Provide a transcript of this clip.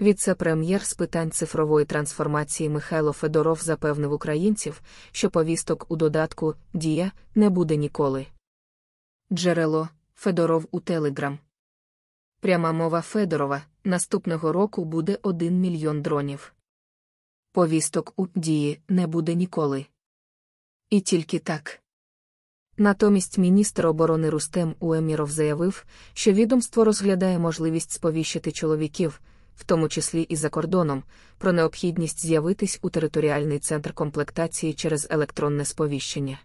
Віце-прем'єр з питань цифрової трансформації Михайло Федоров запевнив українців, що повісток у додатку Дія не буде ніколи. Джерело Федоров у Телеграм. Пряма мова Федорова наступного року буде 1 мільйон дронів. Повісток у дії не буде ніколи. І тільки так. Натомість міністр оборони Рустем Уеміров заявив, що відомство розглядає можливість сповіщити чоловіків в тому числі і за кордоном, про необхідність з'явитись у територіальний центр комплектації через електронне сповіщення.